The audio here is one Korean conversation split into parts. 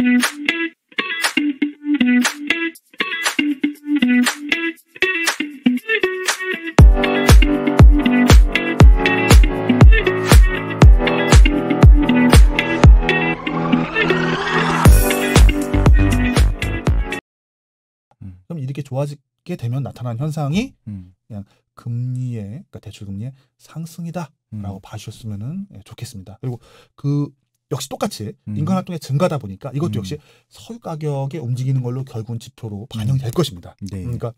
음. 그럼 이렇게 좋아지게 되면 나타나는 현상이 음. 그냥 금리의 그러니까 대출 금리의 상승이다라고 음. 봐주셨으면 예, 좋겠습니다. 그리고 그 역시 똑같이 음. 인간 활동의 증가다 보니까 이것도 음. 역시 석유 가격이 움직이는 걸로 결국은 지표로 반영될 음. 것입니다. 네. 그러니까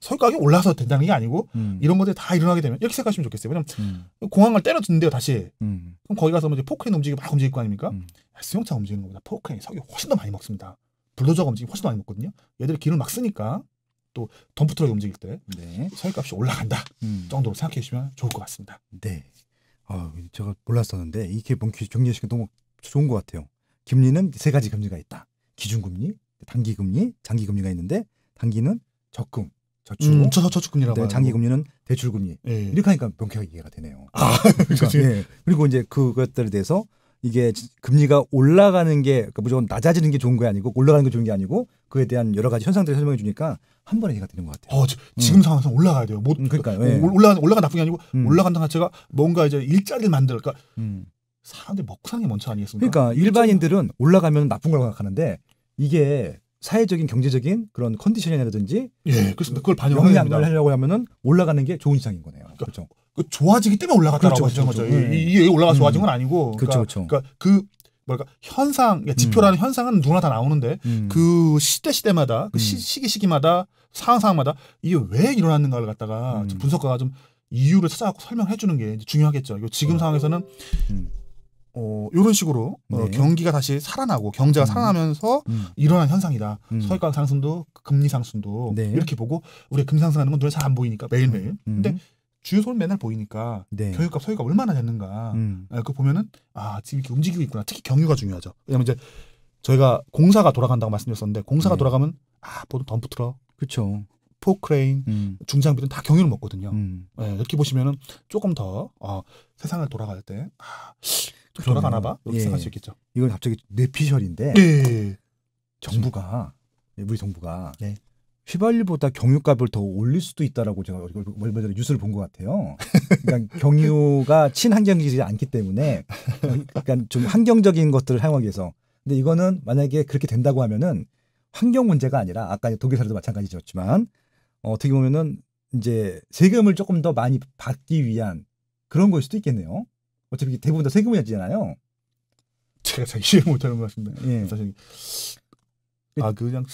석유 가격이 올라서 된다는 게 아니고 음. 이런 것들이 다 일어나게 되면 이렇게 생각하시면 좋겠어요. 왜냐면 하 공항을 때려주는데요, 다시. 그럼 거기 가서 뭐 이제 포크레인 움직이고 막 움직일 거 아닙니까? 수용차 움직이는 것보다 포크레인 석유 훨씬 더 많이 먹습니다. 불도저가 움직이면 훨씬 더 많이 먹거든요. 얘들이 길을 막 쓰니까 또 덤프트럭이 움직일 때 네. 서유값이 올라간다 음. 정도로 생각해 주시면 좋을 것 같습니다. 네. 아, 제가 몰랐었는데 이게 뭔기 경제식이 너무 좋은 것 같아요. 금리는 세 가지 금리가 있다. 기준금리, 단기금리, 장기금리가 있는데 단기는 적금, 저축, 음, 저, 저축금리라고 네, 장기금리는 대출금리. 예. 이렇게 하니까 명쾌하게 이해가 되네요. 아, 그렇죠. 그러니까, 예. 그리고 이제 그것들에 대해서 이게 금리가 올라가는 게 그러니까 무조건 낮아지는 게 좋은 게 아니고 올라가는 게 좋은 게 아니고 그에 대한 여러 가지 현상들을 설명해 주니까 한 번에 이해가 되는 것 같아요. 어, 지금 음. 상황에서 올라가야 돼요. 못, 음, 그러니까 예. 올라가 올라가 나쁜 게 아니고 음. 올라간다는 자체가 뭔가 이제 일자리를 만들까. 그러니까 음. 사람들이 먹고 사는 게 먼저 아니겠습니까? 그러니까 일반인들은 올라가면 나쁜 걸라 생각하는데 이게 사회적인 경제적인 그런 컨디션이라든지 예, 그렇습니다. 그걸 반영을 하려고 하면은 올라가는 게 좋은 시장인 거네요. 그러니까 그렇죠. 그 좋아지기 때문에 올라갔다라고 그렇죠, 하죠. 그렇죠. 거죠. 예. 이게 올라가 음. 좋아진 건 아니고. 그렇죠, 그러니까 그렇죠. 그러니까 그 뭐랄까 현상 그러니까 지표라는 음. 현상은 누구나 다 나오는데 음. 그 시대 시대마다 그 시, 음. 시기 시기마다 상황 상황마다 이게 왜 일어났는가를 갖다가 음. 좀 분석가가 좀 이유를 찾아갖고 설명해 주는 게 중요하겠죠. 이거 지금 음. 상황에서는 어 이런 식으로 어, 네. 어, 경기가 다시 살아나고 경제가 살아나면서 일어난 현상이다. 서유가 상승도 금리 상승도 네. 이렇게 보고 우리 금리 상승하는 건 눈에 잘 안 보이니까 매일매일. 근데 주유소는 맨날 보이니까 네. 교육값 소요가 얼마나 됐는가 음. 그 보면은 아 지금 이렇게 움직이고 있구나 특히 경유가 중요하죠 왜냐면 이제 저희가 공사가 돌아간다고 말씀드렸었는데 공사가 네. 돌아가면 아 보통 덤프 트럭 그렇죠 포크레인 음. 중장비는 다 경유를 먹거든요 음. 네, 이렇게 보시면은 조금 더 어, 세상을 돌아갈 때 아, 좀 돌아가나 봐 이렇게 예. 생각할 수 있겠죠 이건 갑자기 뇌피셜인데 예. 네. 정부가 우리 정부가 네. 휘발유보다 경유값을 더 올릴 수도 있다라고 제가 얼마 전에 뉴스를 본 것 같아요. 그러니까 경유가 친환경이지 적 않기 때문에 그러좀 그러니까 환경적인 것들을 사용하기 위해서. 근데 이거는 만약에 그렇게 된다고 하면은 환경 문제가 아니라 아까 독일 사례도 마찬가지였지만 어, 어떻게 보면은 이제 세금을 조금 더 많이 받기 위한 그런 걸 수도 있겠네요. 어차피 대부분 다 세금이었잖아요. 제가 잘 이해 못하는 것 같습니다. 예. 사실 아 그냥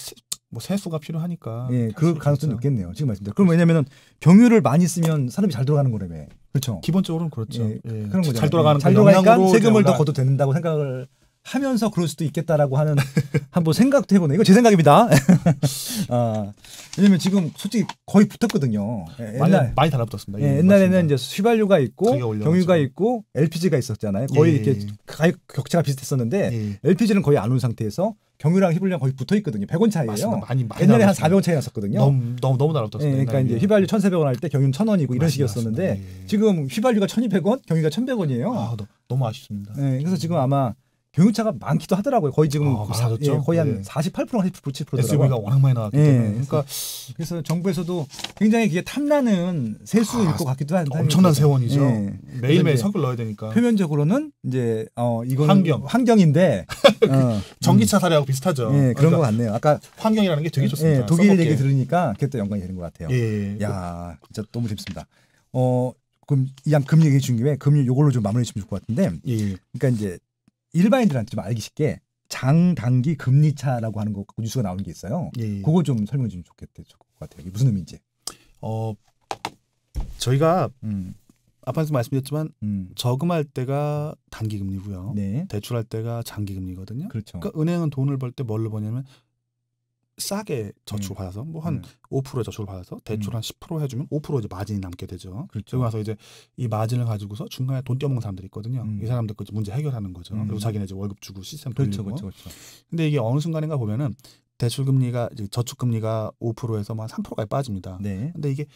뭐 세수가 필요하니까. 예, 그 가능성이 높겠네요. 지금 말씀드린. 그럼 왜냐면은 경유를 많이 쓰면 사람이 잘 돌아가는 거라며. 그렇죠. 기본적으로는 그렇죠. 예, 예. 그런 거죠. 잘 돌아가는 예, 잘 돌아가니까 세금을 더 걷어도 된다고 생각을 하면서 그럴 수도 있겠다라고 하는 한번 생각도 해보네. 이거 제 생각입니다. 아, 왜냐면 지금 솔직히 거의 붙었거든요. 예, 옛날 많이 달라붙었습니다. 예, 옛날에는 이제 휘발유가 있고 경유가 있고 LPG가 있었잖아요. 거의 예. 이렇게 가 격차가 비슷했었는데 LPG는 예. 거의 안 온 상태에서 경유랑 휘발유랑 거의 붙어 있거든요. 100원 차이예요. 맞습니다. 많이, 많이 옛날에 한 400원 차이 났었거든요. 너무 너무 너무 날아붙 예, 그러니까 이제 휘발유 1,400원 할 때 경유는 1,000원이고 이런 맞습니다. 식이었었는데 예. 지금 휘발유가 1,200원, 경유가 1,100원이에요. 아, 너, 무 아쉽습니다. 예, 그래서 지금 아마 경유차가 많기도 하더라고요. 거의 지금 아, 그 사, 예, 거의 한 네. 48% 49%더라고요. SUV가 워낙 많이 나왔기 예, 때문에. 네. 그러니까 그래서 정부에서도 굉장히 그게 탐나는 세수일 아, 것 같기도 한데 엄청난 세원이죠. 네. 매일매일 석을 넣어야 되니까. 표면적으로는 이제 어 이건 환경 환경인데 그 어, 전기차 음. 사례하고 비슷하죠. 예, 그런 그러니까 것 같네요. 아까 환경이라는 게 되게 예, 좋습니다. 예, 독일 써먹게. 얘기 들으니까 그게 또 연관이 되는 것 같아요. 예, 야, 진짜 너무 재밌습니다. 어 그럼 이 양 금리 얘기 준 김에 금리 요걸로 좀 마무리해 주면 좋을 것 같은데. 예. 그러니까 이제 일반인들한테 좀 알기 쉽게 장단기 금리차라고 하는 거 그 뉴스가 나오는 게 있어요. 예. 예. 그거 좀 설명해 주면 좋겠을 대것 같아요. 이게 무슨 의미인지. 어 저희가 음. 앞에서 말씀드렸지만 음. 저금할 때가 단기 금리고요. 네. 대출할 때가 장기 금리거든요. 그렇죠. 그러니까 은행은 돈을 벌 때 뭘로 버냐면 싸게 저축을 음. 받아서 뭐 한5% 음. 저축을 받아서 대출 음. 한10% 해주면 5% 이제 마진이 남게 되죠. 그렇죠. 그리고 나서 이제 이 마진을 가지고서 중간에 돈 떼먹는 사람들이 있거든요. 음. 이 사람들 거 문제 해결하는 거죠. 그리고 음. 자기네 이제 월급 주고 시스템 돌리고. 그렇죠, 그렇죠, 그렇죠. 근데 이게 어느 순간인가 보면은 대출 금리가 저축 금리가 5%에서 막 3%까지 빠집니다. 네. 근데 이게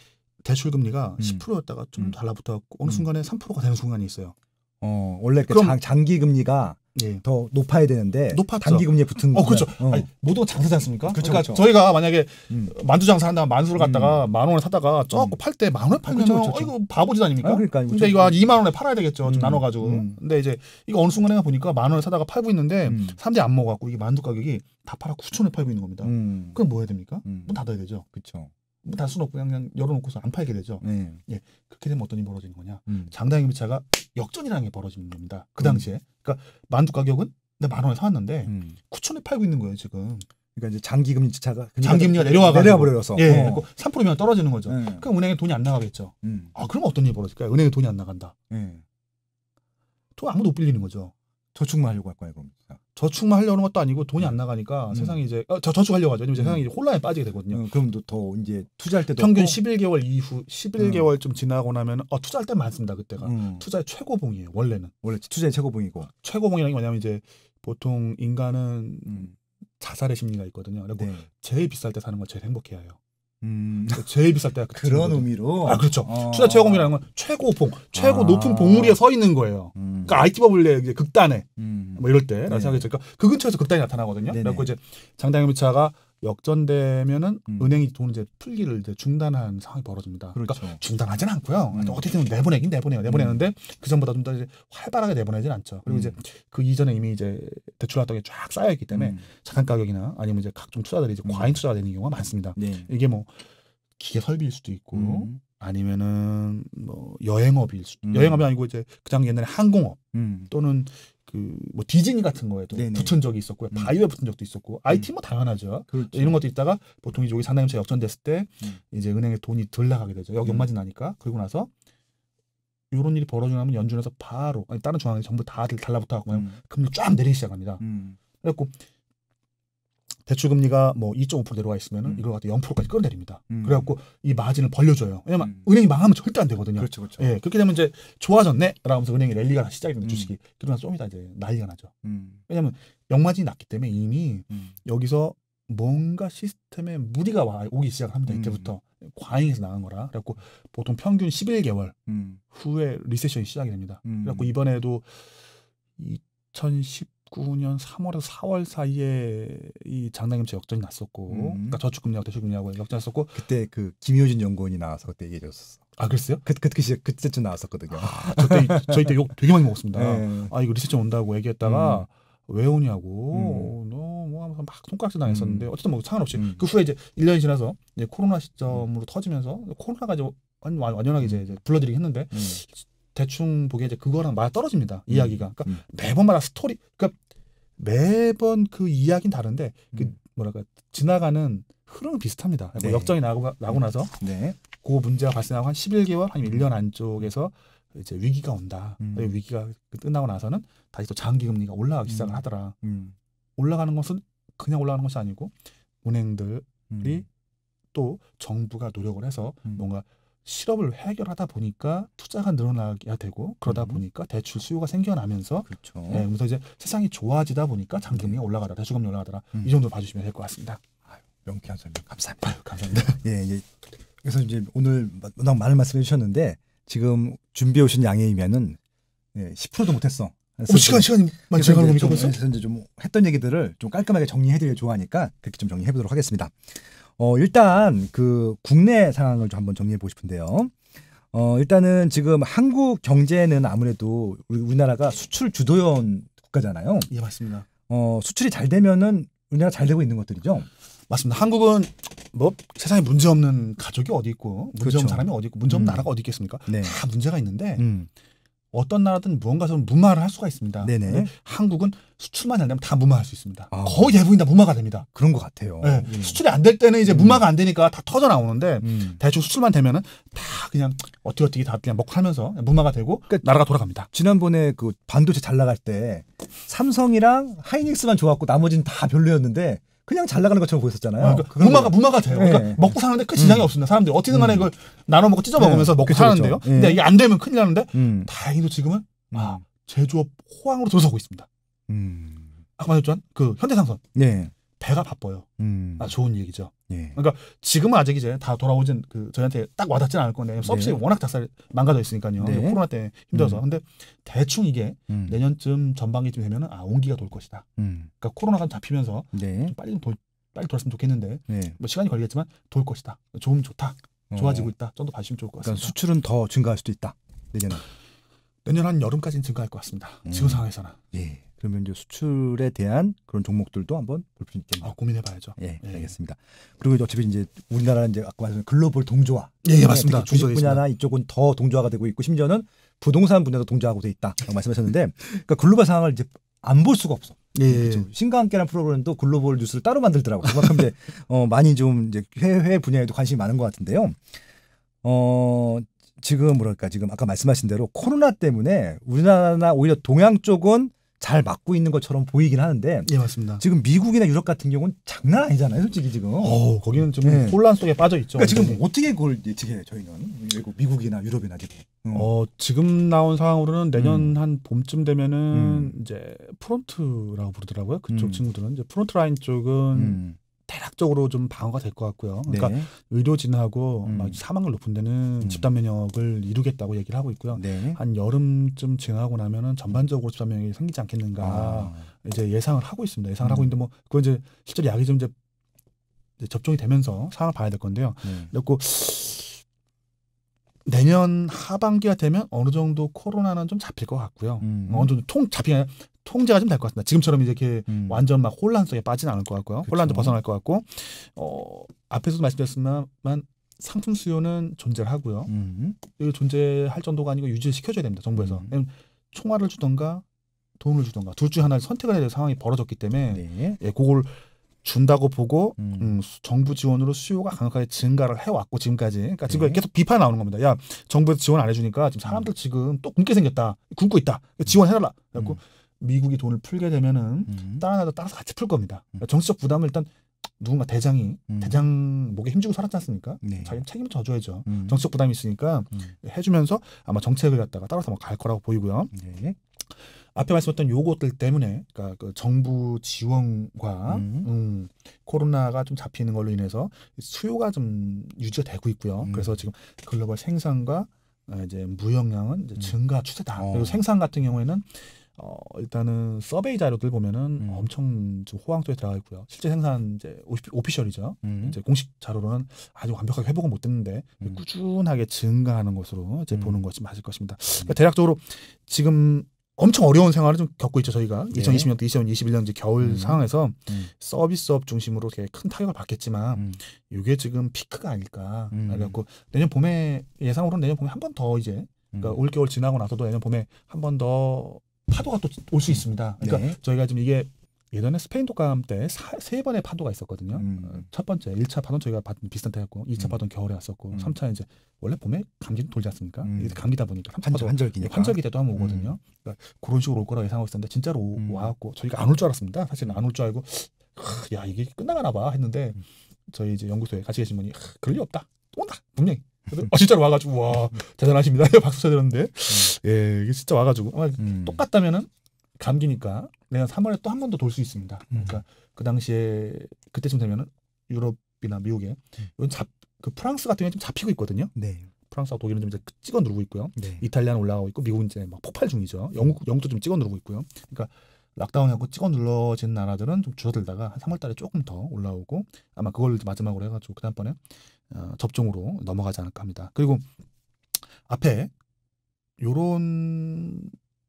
대출 금리가 음. 10%였다가 좀 음. 달라붙어 갖고 어느 순간에 3%가 되는 순간이 있어요. 어, 원래 그 장, 장기 금리가 예. 더 높아야 되는데 높았죠. 단기 금리에 붙은 어 그렇죠. 어. 아니, 모두가 장사지 않습니까? 그렇 그러니까 그렇 저희가 만약에 음. 만두 장사 한다면 만수를 음. 갖다가 음. 만원을 사다가 쪄갖고 음. 팔때 만 원에 팔면 아, 그렇그렇 뭐 어, 이거 그렇죠. 바보짓 아닙니까? 아, 그러니까 근데 그렇죠, 이거 한 2만 그렇죠. 원에 팔아야 되겠죠. 좀 음. 나눠가지고. 음. 근데 이제 이거 어느 순간에 보니까 만 원에 사다가 팔고 있는데 사람들이 안 먹어갖고 이게 만두 가격이 다 팔아 9천 원에 팔고 있는 겁니다. 그럼 뭐 해야 됩니까? 문 뭐 닫아야 되죠. 그렇죠. 뭐 단수는 없고 그냥, 열어놓고서 안 팔게 되죠. 네. 예. 그렇게 되면 어떤 일이 벌어지는 거냐. 음. 장당 임차가 역전이라는 게 벌어지는 겁니다. 그 당시에. 음. 그러니까 만두 가격은 내가 만 원에 사왔는데 음. 구천 원에 팔고 있는 거예요 지금. 그러니까 이제 장기금 차가 장기금리가 내려와 내려 버려서 예, 어. 그러니 3%면 떨어지는 거죠. 예. 그러니까 은행에 돈이 안 나가겠죠. 음. 아그럼 어떤 일이 벌어질까요? 은행에 돈이 안 나간다. 예. 또 아무도 못 빌리는 거죠. 저축만 하려고 할 거야 그럼. 저축만 하려는 것도 아니고 돈이 네. 안 나가니까 음. 세상이 이제 어, 저 저축하려고 하죠. 왜냐 음. 세상이 이제 혼란에 빠지게 되거든요. 음, 그럼 또더 이제 투자할 때도 평균 없고. 11개월 이후 11개월 음. 좀 지나고 나면 어 투자할 때 많습니다. 그때가 음. 투자의 최고봉이에요. 원래는 원래 투자의 최고봉이고 최고봉이라는 게 뭐냐면 이제 보통 인간은 음. 자살의 심리가 있거든요. 그리고 네. 제일 비쌀 때 사는 건 제일 행복해 해요. 음. 그러니까 제일 비쌀 때가 그런 의미로. 아 그렇죠. 어. 투자 최고봉이라는 건 최고봉, 최고 아. 높은 봉우리에 서 있는 거예요. 음. 그러니까 IT 버블의 이제 극단에 음. 뭐 이럴 때나 네. 생각했죠. 그러니까 그 근처에서 극단이 나타나거든요. 네네. 네. 그래갖고 이제 장당현 미차가 역전되면은 음. 은행이 돈 이제 풀기를 이제 중단한 상황이 벌어집니다. 그러니까 그렇죠. 그러니까 중단하진 않고요. 음. 그러니까 어떻게든 내보내긴 내보내요. 내보내는데 음. 그전보다 좀 더 활발하게 내보내진 않죠. 그리고 이제 음. 그 이전에 이미 이제 대출 활동이 쫙 쌓여 있기 때문에 음. 자산 가격이나 아니면 이제 각종 투자들이 이제 과잉 투자가 되는 경우가 많습니다. 네. 이게 뭐 기계 설비일 수도 있고 음. 아니면은 뭐 여행업일 수 음. 여행업이 아니고 이제 그당 옛날에 항공업 음. 또는 그 뭐 디즈니 같은 거에도 네네. 붙은 적이 있었고요 음. 바이오에 붙은 적도 있었고 IT 뭐 음. 당연하죠 그렇죠. 이런 것도 있다가 보통 이쪽이 상당임차 역전됐을 때 음. 이제 은행에 돈이 덜 나가게 되죠 여기 엄마지 음. 나니까 그리고 나서 이런 일이 벌어지면 연준에서 바로 아니 다른 중앙에 전부 다 달라붙어 갖고 금리 쫙 내리기 시작합니다 그래갖고 대출금리가 뭐 2.5% 내려와 있으면 은 음. 이걸 갖다 0%까지 끌어내립니다. 음. 그래갖고 이 마진을 벌려줘요. 왜냐면 음. 은행이 망하면 절대 안 되거든요. 그렇죠, 그렇죠. 예, 그렇게 되면 이제 좋아졌네? 라면서 은행이 랠리가 시작이 됩니다. 주식이. 그러나 쏨이다 이제 난리가 나죠. 왜냐면 역마진이 낮기 때문에 이미 여기서 뭔가 시스템에 무리가 와, 오기 시작합니다. 이때부터 과잉에서 나간 거라. 그래갖고 보통 평균 11개월 음. 후에 리세션이 시작이 됩니다. 음. 그래갖고 이번에도 2010 2019년 3월에서 4월 사이에 이 장단임차 역전이 났었고, 음. 그러니까 저축금리하고 대출금리하고 역전했었고 그때 그 김효진 연구원이 나와서 그때 얘기해줬었어. 아 그랬어요? 그, 그, 그시 그때쯤 나왔었거든요. 아, 저때 저희 때 욕 되게 많이 먹었습니다. 네. 아 이거 리셋션 온다고 얘기했다가 음. 왜 오냐고, 음. 너뭐 하면서 막 손가락질 당했었는데 음. 어쨌든 뭐 상관없이 음. 그 후에 이제 1년이 지나서 이제 코로나 음. 시점으로 터지면서 코로나가 이제 완, 완연하게 이제, 이제 불러들이긴 했는데. 대충 보기에 이제 그거랑 맞아 떨어집니다. 음. 이야기가. 그러니까 음. 매번마다 스토리, 그러니까 매번 그 이야기는 다른데 그 음. 뭐랄까 지나가는 흐름은 비슷합니다. 뭐 네. 역정이 나고 나고 나서 네. 그 문제가 발생하고 한 11개월 아니면 1년 안쪽에서 이제 위기가 온다. 음. 위기가 그 끝나고 나서는 다시 또 장기 금리가 올라가기 음. 시작을 하더라. 음. 올라가는 것은 그냥 올라가는 것이 아니고 은행들이 음. 또 정부가 노력을 해서 뭔가 실업을 해결하다 보니까 투자가 늘어나야 되고 그러다 음. 보니까 대출 수요가 생겨나면서 그렇죠. 네, 그래서 이제 세상이 좋아지다 보니까 잔금이 네. 올라가라 대출금이 올라가더라 음. 이 정도 봐주시면 될 것 같습니다. 아유, 명쾌한 설명 감사합니다. 아유, 감사합니다. 예, 예. 그래서 이제 오늘 워낙 많은 말씀해 주셨는데 지금 준비해 오신 양에 의면은 예, 10%도 못했어. 오, 시간 시간이 많이 지나가는 겁니까? 그래서 이제 좀 했던 얘기들을 좀 깔끔하게 정리해드려 좋아하니까 그렇게 좀 정리해보도록 하겠습니다. 어, 일단 그 국내 상황을 좀 한번 정리해 보고 싶은데요. 어, 일단은 지금 한국 경제는 아무래도 우리나라가 수출 주도형 국가잖아요. 예, 맞습니다. 어, 수출이 잘 되면은 우리나라 잘 되고 있는 것들이죠. 맞습니다. 한국은 뭐 세상에 문제 없는 가족이 어디 있고 문제 없는 그렇죠. 사람이 어디 있고 문제 없는 음. 나라가 어디 있겠습니까? 네. 다 문제가 있는데 음. 어떤 나라든 무언가서 무마를 할 수가 있습니다. 네네. 네. 한국은 수출만 안 되면 다 무마할 수 있습니다. 아. 거의 대부분 다 무마가 됩니다. 그런 것 같아요. 네. 음. 수출이 안 될 때는 이제 음. 무마가 안 되니까 다 터져 나오는데 음. 대충 수출만 되면은 다 그냥 어떻게 어떻게 다 그냥 먹고 살면서 무마가 되고 그러니까 나라가 돌아갑니다. 지난번에 그 반도체 잘 나갈 때 삼성이랑 하이닉스만 좋았고 나머지는 다 별로였는데 그냥 잘 나가는 것처럼 보였었잖아요. 아, 그러니까 무마가 무마가 돼요. 네. 그러니까 예, 예. 먹고 사는데 큰 지장이 음. 없습니다. 사람들이 어떻게든 간에 이걸 음. 나눠 먹고 찢어 네. 먹으면서 먹고 그쵸, 사는데요. 그쵸. 예. 근데 이게 안 되면 큰일 나는데 음. 다행히도 지금은 아, 음. 제조업 호황으로 들어서고 있습니다. 아까 말했지만 그 현대상선 네. 배가 바빠요. 아 좋은 얘기죠. 예. 그러니까 지금은 아직 이제 다 돌아오진 그 저희한테 딱 와닿진 않을 건데 서비스 네. 워낙 작살 망가져 있으니까요. 네. 코로나 때 힘들어서. 음. 근데 대충 이게 음. 내년쯤 전반기쯤 되면은 아 온기가 돌 것이다. 음. 그러니까 코로나가 잡히면서 네. 좀 빨리 좀 돌, 빨리 돌았으면 좋겠는데 네. 뭐 시간이 걸리겠지만 돌 것이다. 좋으면 좋다. 어. 좋아지고 있다. 좀더 봐주시면 좋을 것 그러니까 같습니다. 그러니까 수출은 더 증가할 수도 있다. 내년은. 내년 한 여름까지는 증가할 것 같습니다. 음. 지금 상황에서는. 예. 그러면 이제 수출에 대한 그런 종목들도 한번 볼 필요 있겠네요. 아, 고민해봐야죠. 예, 예, 알겠습니다. 그리고 어차피 이제 우리나라는 이제 아까 말씀 글로벌 동조화. 예, 예 맞습니다. 주식 분야나 이쪽은 더 동조화가 되고 있고 심지어는 부동산 분야도 동조하고 돼 있다라고 말씀하셨는데 그러니까 글로벌 상황을 이제 안 볼 수가 없어. 예, 그 신과 함께라는 프로그램도 글로벌 뉴스를 따로 만들더라고요. 그만큼 이제 어, 많이 좀 이제 해외 분야에도 관심이 많은 것 같은데요. 어, 지금 뭐랄까 지금 아까 말씀하신 대로 코로나 때문에 우리나라나 오히려 동양 쪽은 잘 막고 있는 것처럼 보이긴 하는데 예 맞습니다. 지금 미국이나 유럽 같은 경우는 장난 아니잖아요, 솔직히 지금. 어 거기는 좀 네. 혼란 속에 빠져 있죠. 그러니까 지금 어떻게 그걸 예측해 저희는 미국이나 유럽이나 지금. 음. 어 지금 나온 상황으로는 내년 음. 한 봄쯤 되면은 음. 이제 프론트라고 부르더라고요. 그쪽 음. 친구들은 이제 프론트 라인 쪽은 음. 대략적으로 좀 방어가 될 것 같고요. 그러니까 네. 의료진하고 음. 사망률 높은 데는 음. 집단 면역을 이루겠다고 얘기를 하고 있고요. 네. 한 여름쯤 지나고 나면은 전반적으로 집단 면역이 생기지 않겠는가 아. 이제 예상을 하고 있습니다. 예상을 음. 하고 있는데 뭐 그건 이제 실제로 약이 좀 이제 접종이 되면서 상황을 봐야 될 건데요. 네. 그리고 내년 하반기가 되면 어느 정도 코로나는 좀 잡힐 것 같고요. 음. 어느 정도 통 잡히냐 통제가 좀 될 것 같습니다. 지금처럼 이제 이렇게 음. 완전 막 혼란 속에 빠지는 않을 것 같고요. 그쵸. 혼란도 벗어날 것 같고 어 앞에서도 말씀드렸지만 상품 수요는 존재를 하고요. 음. 존재할 정도가 아니고 유지시켜줘야 됩니다. 정부에서 음. 총알을 주던가 돈을 주던가 둘 중 하나를 선택을 해야 될 상황이 벌어졌기 때문에 네. 예, 그걸 준다고 보고 음. 음. 정부 지원으로 수요가 강하게 력 증가를 해왔고 지금까지 그러니까 지금 네. 계속 비판 나오는 겁니다. 야 정부에서 지원 안 해주니까 지금 사람들 음. 지금 또 굶게 생겼다, 굶고 있다, 지원해달라. 그래갖고 음. 미국이 돈을 풀게 되면은 음. 다른 나라도 따라서 같이 풀 겁니다. 음. 그러니까 정치적 부담을 일단 누군가 대장이 음. 대장 목에 힘주고 살았지 않습니까? 네. 자기는 책임을 져줘야죠. 음. 정치적 부담이 있으니까 음. 해주면서 아마 정책을 갖다가 따라서 막 갈 거라고 보이고요. 네. 앞에 말씀했던 요것들 때문에 그러니까 그 정부 지원과 음. 음. 코로나가 좀 잡히는 걸로 인해서 수요가 좀 유지가 되고 있고요. 음. 그래서 지금 글로벌 생산과 아, 이제 무역량은 이제 음. 증가 추세다. 어. 그리고 생산 같은 경우에는 어, 일단은 서베이 자료들 보면은 음. 엄청 좀 호황도에 들어가 있고요. 실제 생산 이제 오피, 셜이죠 음. 이제 공식 자료로는 아주 완벽하게 회복은 못 됐는데 음. 꾸준하게 증가하는 것으로 이제 음. 보는 것이 맞을 것입니다. 음. 그러니까 대략적으로 지금 엄청 어려운 생활을 좀 겪고 있죠 저희가 예. 2020년도 2021년 이제 겨울 음. 상황에서 서비스업 중심으로 이렇게 큰 타격을 받겠지만 이게 지금 피크가 아닐까 그래갖고 내년 봄에 예상으로는 내년 봄에 한 번 더 이제 그러니까 올겨울 지나고 나서도 내년 봄에 한번더 파도가 또 올 수 있습니다. 그러니까 네. 저희가 지금 이게 예전에 스페인 독감 때 세 번의 파도가 있었거든요. 음. 어, 첫 번째 1차 파도는 저희가 봤은 비슷한 때였고 2차 음. 파도는 겨울에 왔었고 3차 음. 이제 원래 봄에 감기 돌지 않습니까? 음. 이게 감기다 보니까 환절, 환절기니까. 환절기 때도 한번 음. 오거든요. 그러니까 그런 식으로 올거라 예상하고 있었는데 진짜로 와갖고 저희가 안 올 줄 알았습니다. 사실 안 올 줄 알고 야 이게 끝나가나 봐 했는데 저희 이제 연구소에 같이 계신 분이 그럴 리 없다. 온다 분명히 아 진짜로 와가지고 와 대단하십니다. 박수 쳐드렸는데 음. 예 이게 진짜 와가지고 아마 음. 똑같다면은 감기니까 내년 3월에 또 한 번 더 돌 수 있습니다. 음. 그러니까 그 당시에 그때쯤 되면은 유럽이나 미국에 이건 음. 잡그 프랑스 같은 경우는 좀 잡히고 있거든요. 네. 프랑스와 독일은 좀 이제 찍어 누르고 있고요. 네. 이탈리아는 올라가고 있고 미국은 이제 막 폭발 중이죠. 영국 영국도 좀 찍어 누르고 있고요. 그러니까 락다운하고 찍어 눌러진 나라들은 좀 줄어들다가 한 3월 달에 조금 더 올라오고 아마 그걸 마지막으로 해가지고 그 다음번에 어, 접종으로 넘어가지 않을까 합니다. 그리고 앞에 요런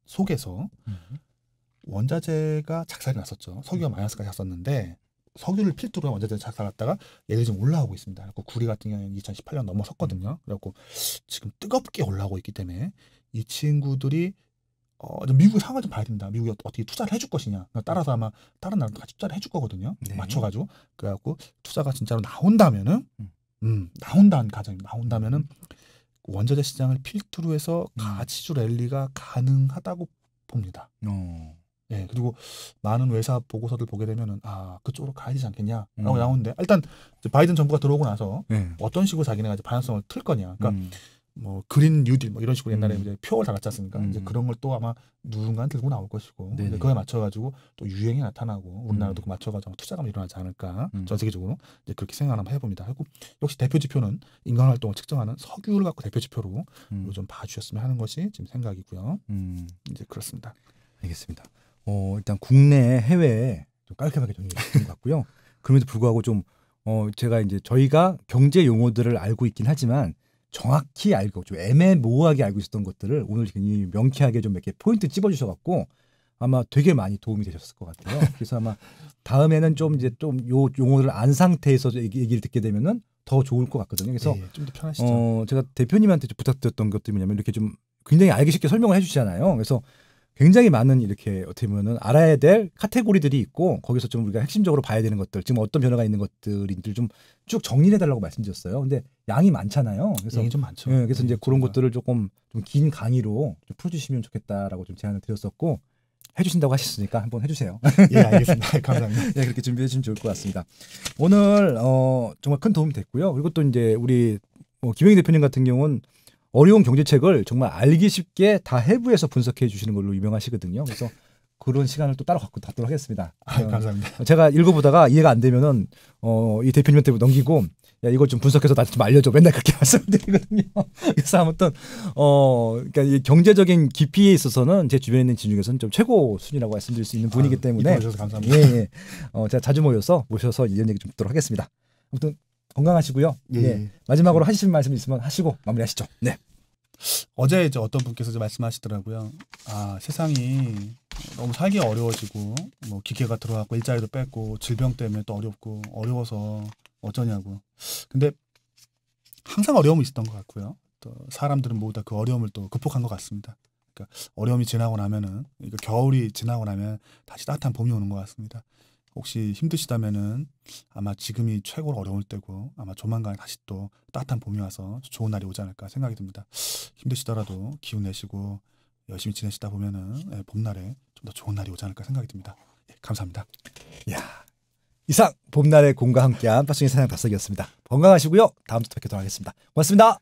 속에서 음. 원자재가 작살이 났었죠. 석유가 음. 마이너스까지 갔었는데 석유를 필두로 원자재 작살났다가 얘들 지금 올라오고 있습니다. 그리고 구리 같은 경우는 2018년 넘어섰거든요. 음. 그래갖고 지금 뜨겁게 올라오고 있기 때문에 이 친구들이 어, 미국 상황을 좀 봐야 됩니다. 미국이 어떻게 투자를 해줄 것이냐. 그러니까 따라서 아마 다른 나라도 같이 투자를 해줄 거거든요. 네. 맞춰가지고. 그래갖고 투자가 진짜로 나온다면은 음. 음, 나온다 는 가정 나온다면은 원자재 시장을 필두로 해서 음. 가치주 랠리가 가능하다고 봅니다. 어. 예, 그리고 많은 외사 보고서들 보게 되면은 아 그쪽으로 가야 되지 않겠냐라고 음. 나오는데 일단 바이든 정부가 들어오고 나서 네. 어떤 식으로 자기네가 이제 방향성을 틀 거냐. 그러니까 음. 뭐 그린 뉴딜 뭐 이런 식으로 옛날에 음. 이제 표를 달았지 않습니까? 음. 이제 그런 걸 또 아마 누군가 들고 나올 것이고 네네. 그거에 맞춰가지고 또 유행이 나타나고 우리나라도 음. 그 맞춰가지고 투자감이 일어나지 않을까 음. 전 세계적으로 이제 그렇게 생각을 한번 해봅니다. 그리고 역시 대표 지표는 인간 활동을 측정하는 석유를 갖고 대표 지표로 요즘 음. 봐주셨으면 하는 것이 지금 생각이고요. 음. 이제 그렇습니다. 알겠습니다. 어, 일단 국내 해외 좀 깔끔하게 정리해주것 같고요. 그럼에도 불구하고 좀 어, 제가 이제 저희가 경제 용어들을 알고 있긴 하지만 정확히 알고 좀 애매모호하게 알고 있었던 것들을 오늘 굉장히 명쾌하게 좀 이렇게 포인트 찝어주셔갖고 아마 되게 많이 도움이 되셨을 것 같아요. 그래서 아마 다음에는 좀 이제 좀 요 용어를 안 상태에서 얘기를 듣게 되면은 더 좋을 것 같거든요. 그래서 예, 예 좀더 편하시죠. 어, 제가 대표님한테 좀 부탁드렸던 것들이 뭐냐면 이렇게 좀 굉장히 알기 쉽게 설명을 해주시잖아요. 그래서 굉장히 많은 이렇게 어떻게 보면은 알아야 될 카테고리들이 있고 거기서 좀 우리가 핵심적으로 봐야 되는 것들 지금 어떤 변화가 있는 것들인지좀쭉 정리해 달라고 말씀드렸어요. 근데 양이 많잖아요. 그래서 예, 좀 많죠. 예, 그래서 이제 네, 그런 것들을 조금 좀 긴 강의로 좀 풀어주시면 좋겠다라고 좀 제안을 드렸었고 해주신다고 하셨으니까 한번 해주세요. 예, 알겠습니다. 예, 감사합니다. 예, 그렇게 준비해 주시면 좋을 것 같습니다. 오늘 어 정말 큰 도움이 됐고요. 그리고 또 이제 우리 뭐 김영희 대표님 같은 경우는 어려운 경제책을 정말 알기 쉽게 다 해부해서 분석해 주시는 걸로 유명하시거든요. 그래서 그런 시간을 또 따로 갖고 닫도록 하겠습니다. 아, 네, 감사합니다. 어, 제가 읽어보다가 이해가 안 되면은 어, 이 대표님한테 넘기고 야 이걸 좀 분석해서 나한테 좀 알려줘. 맨날 그렇게 말씀드리거든요. 그래서 아무튼 어 그러니까 이 경제적인 깊이에 있어서는 제 주변에 있는 진 중에서는 좀 최고 순위라고 말씀드릴 수 있는 아, 분이기 때문에 아, 감사합니다. 예, 예. 어, 제가 자주 모여서 모셔서 이런 얘기 좀 듣도록 하겠습니다. 아무튼 건강하시고요. 예. 네. 예. 마지막으로 하실 말씀 있으면 하시고 마무리하시죠. 네. 어제 이 어떤 분께서 말씀하시더라고요. 아 세상이 너무 살기 어려워지고 뭐 기계가 들어왔고 일자리도 뺐고 질병 때문에 또 어렵고 어려워서 어쩌냐고. 근데 항상 어려움이 있었던 것 같고요. 또 사람들은 모두 다그 어려움을 또 극복한 것 같습니다. 그러니까 어려움이 지나고 나면은 그러니까 겨울이 지나고 나면 다시 따뜻한 봄이 오는 것 같습니다. 혹시 힘드시다면은 아마 지금이 최고로 어려울 때고 아마 조만간 다시 또 따뜻한 봄이 와서 좋은 날이 오지 않을까 생각이 듭니다. 힘드시더라도 기운 내시고 열심히 지내시다 보면은 예, 봄날에 좀 더 좋은 날이 오지 않을까 생각이 듭니다. 예, 감사합니다. 야 이상 봄날의 공과 함께한 빠충의 사냥 다석이었습니다. 건강하시고요. 다음 주에 뵙도록 하겠습니다. 고맙습니다.